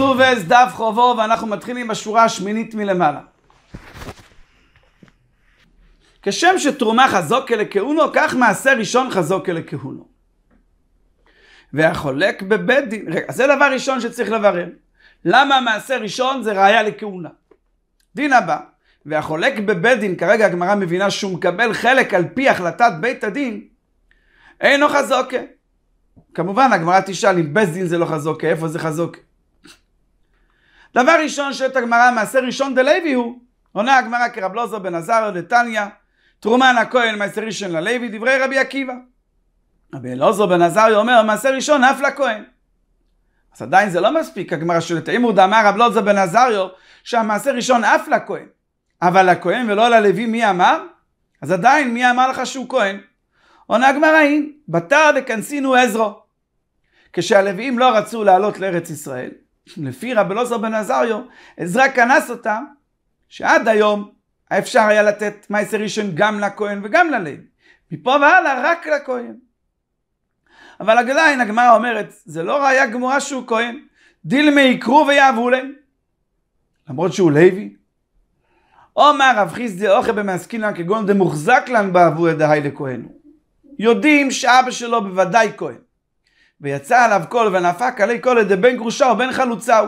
סובס דף חובו, ואנחנו מתחילים בשורה השמינית מלמעלה. כשם שתרומה חזוקה לכהונו, כך מעשה ראשון חזוקה לכהונו. והחולק בבית דין, רגע, זה דבר ראשון שצריך לברר. למה מעשה ראשון זה ראיה לכהונה? דין הבא, והחולק בבית דין, כרגע הגמרא מבינה שהוא מקבל חלק על פי החלטת בית הדין, אינו חזוק. כמובן, הגמרא תשאל אם בית דין זה לא חזוק, איפה זה חזוק? דבר ראשון שואלת הגמרא, מעשר ראשון דלוי הוא. עונה הגמרא כרב כרבלוזר בן עזר דתניא, תרומן הכהן מעשר ראשון ללוי, דברי רבי עקיבא. רבי אלעזר בן עזר אומר, מעשר ראשון אף לכהן. אז עדיין זה לא מספיק, הגמרא שואלת, אם הוא דאמר רב לוזר בן עזריו, שהמעשר ראשון אף לכהן, אבל לכהן ולא ללוי מי אמר? אז עדיין מי אמר לך שהוא כהן? עונה הגמרא היא, בתר דקנסינו עזרו. כשהלוויים לא רצו לעלות לארץ ישראל, לפי רב אלעזר בן עזריו, עזרא קנס אותה, שעד היום אפשר היה לתת מעשר ראשון גם לכהן וגם ללב. מפה והלאה רק לכהן. אבל עדיין הגמרא אומרת, זה לא ראיה גמורה שהוא כהן, דילמה יקרו ויעברו להם. למרות שהוא לוי. עומר רב חיסדי אוכל במעסקינן כגון דמוחזק לן בעבור ידהי לכהן. יודעים שאבא שלו בוודאי כהן. ויצא עליו קול ונפק עלי קול בן גרושה ובן חלוצהו.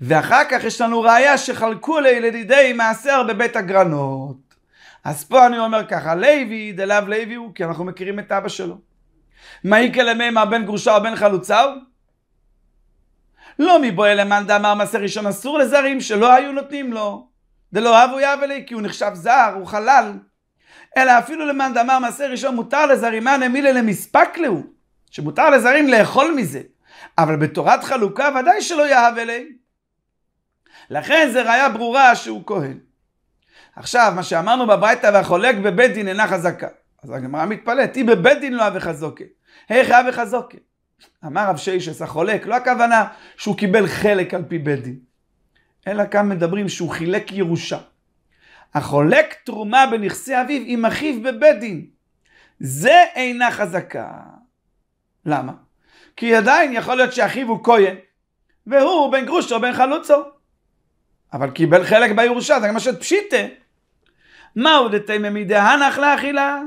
ואחר כך יש לנו ראיה שחלקו לי לידי מעשר בבית הגרנות. אז פה אני אומר ככה, לוי דלאו לוי הוא, כי אנחנו מכירים את אבא שלו. מעיקה מה בן גרושה ובן חלוצהו? לא מבואה למאן דאמר מעשר ראשון אסור לזרים שלא היו נותנים לו. דלא אבו יבלי כי הוא נחשב זר, הוא חלל. אלא אפילו למאן דאמר מעשר ראשון מותר לזרים, מאן אמילה למספק להוא. שמותר לזרים לאכול מזה, אבל בתורת חלוקה ודאי שלא יאהב אליהם. לכן זה ראיה ברורה שהוא כהן. עכשיו, מה שאמרנו בביתה והחולק בבית דין אינה חזקה. אז הגמרא מתפלאת, היא בבית דין לא אבי חזוקה. איך אבי חזוקה? אמר רב שיישס החולק, לא הכוונה שהוא קיבל חלק על פי בית דין, אלא כאן מדברים שהוא חילק ירושה. החולק תרומה בנכסי אביו עם אחיו בבית דין. זה אינה חזקה. למה? כי עדיין יכול להיות שאחיו הוא כהן, והוא בן גרושו, בן חלוצו. אבל קיבל חלק בירושה, זה גם מה שאת פשיטה. מהו דתימא הנח לאכילה?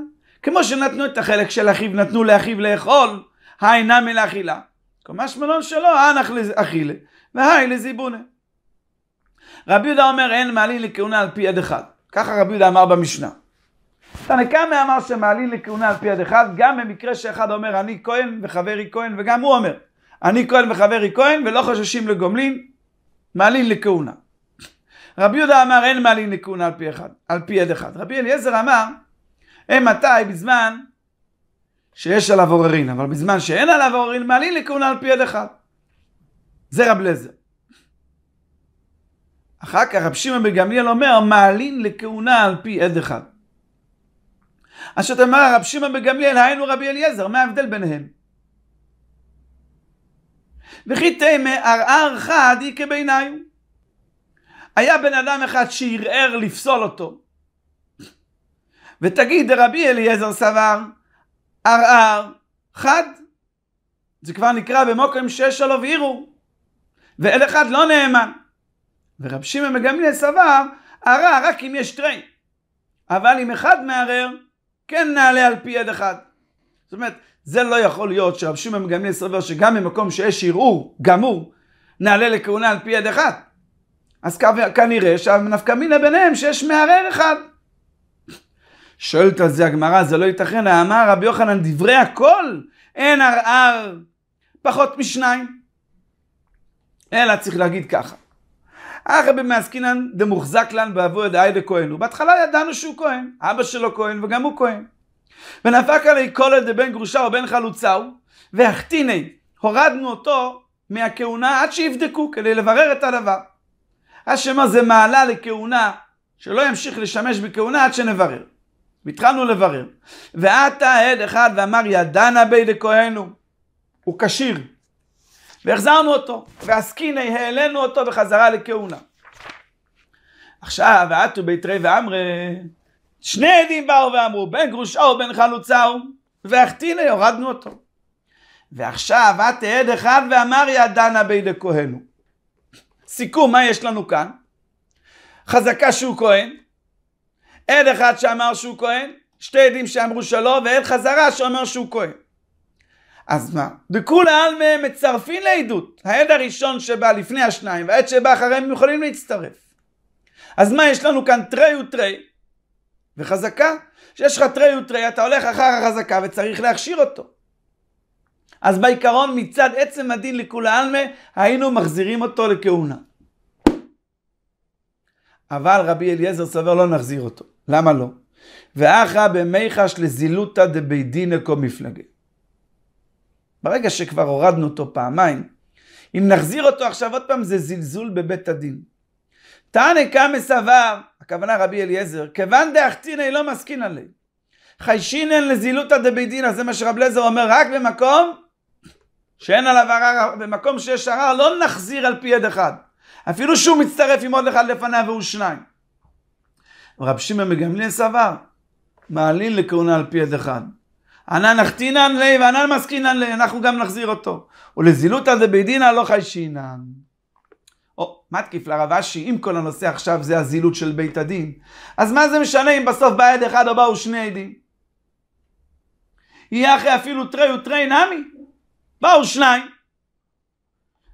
כמו שנתנו את החלק של אחיו, נתנו לאחיו לאכול, היי האינה מלאכילה. קומש שמלון שלו, הנח לאכילה, והי לזיבונה. רבי יהודה אומר, אין מעלין לכהונה על פי יד אחד. ככה רבי יהודה אמר במשנה. תנא קמא אמר שמעלין לכהונה על פי יד אחד, גם במקרה שאחד אומר אני כהן וחברי כהן, וגם הוא אומר אני כהן וחברי כהן, ולא חוששים לגומלין, מעלין לכהונה. רבי יהודה אמר אין מעלין לכהונה על פי, אחד, על פי יד אחד. רבי אליעזר אמר, אין מתי בזמן שיש עליו עוררין, אבל בזמן שאין עליו עוררין, מעלין לכהונה על פי יד אחד. זה רב לזר. אחר כך רב שמעון בגמליאל אומר, מעלין לכהונה על פי עד אחד. אשר תאמר רב שמעון בגמליאל, היינו רבי אליעזר, מה ההבדל ביניהם? וכי תימא ערער חד היא כביניים. היה בן אדם אחד שערער לפסול אותו. ותגיד, רבי אליעזר סבר, ערער חד. זה כבר נקרא במוקרים שיש עליו ערעור. ואל אחד לא נאמן. ורב שמעון בגמליאל סבר, ערער רק אם יש שטרי. אבל אם אחד מערער, כן נעלה על פי יד אחד. זאת אומרת, זה לא יכול להיות שרב שמעון גמליאל סובר שגם במקום שיש ערעור, גמור, נעלה לכהונה על פי יד אחד. אז כנראה שהנפקא מינא ביניהם שיש מערער אחד. שואלת על זה הגמרא, זה לא ייתכן, אמר רבי יוחנן, דברי הכל, אין ערער פחות משניים. אלא צריך להגיד ככה, אחרי אה, במעסקינן דמוחזק לן בעבור ידעי דכהן ובהתחלה ידענו שהוא כהן, אבא שלו כהן וגם הוא כהן. ונפק עלי כל כולל בן גרושה ובן חלוצהו, והחתיני, הורדנו אותו מהכהונה עד שיבדקו כדי לברר את הדבר. השמה זה מעלה לכהונה שלא ימשיך לשמש בכהונה עד שנברר. והתחלנו לברר. ועתה עד אחד ואמר ידענה בי דכהנו. הוא כשיר, והחזרנו אותו, ועסקיני, העלינו אותו בחזרה לכהונה. עכשיו, ואתו בית רי ואמרי, שני עדים באו ואמרו, בן גרושה ובן חלוצה הוא, והחטיני, הורדנו אותו. ועכשיו, את עד אחד ואמר ידענה בידי כהנו. סיכום, מה יש לנו כאן? חזקה שהוא כהן, עד אחד שאמר שהוא כהן, שתי עדים שאמרו שלא, ועד חזרה שאומר שהוא כהן. אז מה? דכולי עלמא מצרפין לעדות. העד הראשון שבא לפני השניים והעד שבא אחריהם הם יכולים להצטרף. אז מה יש לנו כאן תרי ותרי וחזקה? כשיש לך תרי ותרי אתה הולך אחר החזקה וצריך להכשיר אותו. אז בעיקרון מצד עצם הדין לכולי עלמא היינו מחזירים אותו לכהונה. אבל רבי אליעזר סובר לא נחזיר אותו. למה לא? ואחא במיחש לזילותא דבית דין כה מפלגת. ברגע שכבר הורדנו אותו פעמיים, אם נחזיר אותו עכשיו עוד פעם זה זלזול בבית הדין. תענה כמה סבר, הכוונה רבי אליעזר, כיוון דאחתינא לא מסכינא לי. חיישינן לזילותא דבית דין, אז זה מה שרב אליעזר אומר, רק במקום שאין עליו ערר, במקום שיש ערר לא נחזיר על פי עד אחד. אפילו שהוא מצטרף עם עוד אחד לפניו והוא שניים. רב שמעון מגמליאל סבר, מעלין לכהונה על פי עד אחד. ענן נחתינן ליה וענן מסכינן ליה, אנחנו גם נחזיר אותו. ולזילותא דבדינא לא חי שינן. או, מתקיף לרב אשי, אם כל הנושא עכשיו זה הזילות של בית הדין, אז מה זה משנה אם בסוף בא עד אחד או באו שני עדים? יהיה אחרי אפילו תרי ותרי נמי. באו שניים,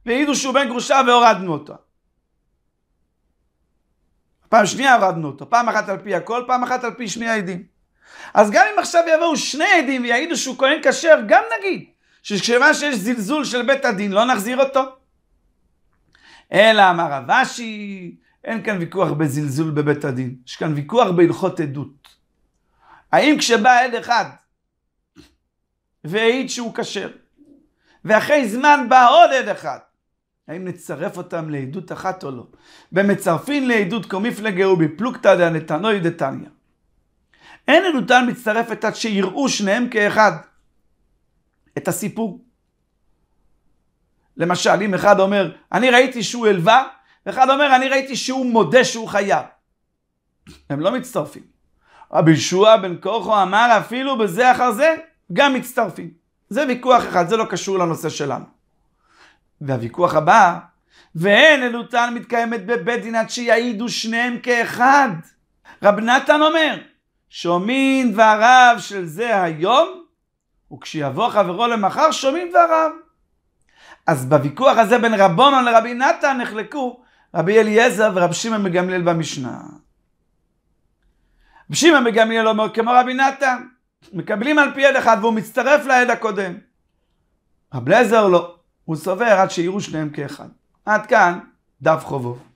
והעידו שהוא בן גרושה והורדנו אותו. פעם שנייה הורדנו אותו, פעם אחת על פי הכל, פעם אחת על פי שני העדים. אז גם אם עכשיו יבואו שני עדים ויעידו שהוא כהן כשר, גם נגיד שכיוון שיש זלזול של בית הדין, לא נחזיר אותו. אלא אמר רב אשי, אין כאן ויכוח בזלזול בבית הדין, יש כאן ויכוח בהלכות עדות. האם כשבא עד אחד והעיד שהוא כשר, ואחרי זמן בא עוד עד אחד, האם נצרף אותם לעדות אחת או לא? במצרפין לעדות קומיפלגה ובפלוגתא דנתנוי דתניא. אין עדותן מצטרפת עד שיראו שניהם כאחד את הסיפור. למשל, אם אחד אומר, אני ראיתי שהוא הלווה, ואחד אומר, אני ראיתי שהוא מודה שהוא חייב. הם לא מצטרפים. רבי ישוע בן כוחו אמר, אפילו בזה אחר זה, גם מצטרפים. זה ויכוח אחד, זה לא קשור לנושא שלנו. והוויכוח הבא, ואין עדותן מתקיימת בבית דין עד שיעידו שניהם כאחד. רב נתן אומר, שומעים דבריו של זה היום, וכשיבוא חברו למחר, שומעים דבריו. אז בוויכוח הזה בין רבונון לרבי נתן נחלקו רבי אליעזר ורבי שמעון מגמליאל במשנה. רבי שמעון מגמליאל אומר כמו רבי נתן, מקבלים על פי עד אחד והוא מצטרף לעד הקודם. רבי אליעזר לא, הוא סובר עד שיראו שניהם כאחד. עד כאן דף חובוב.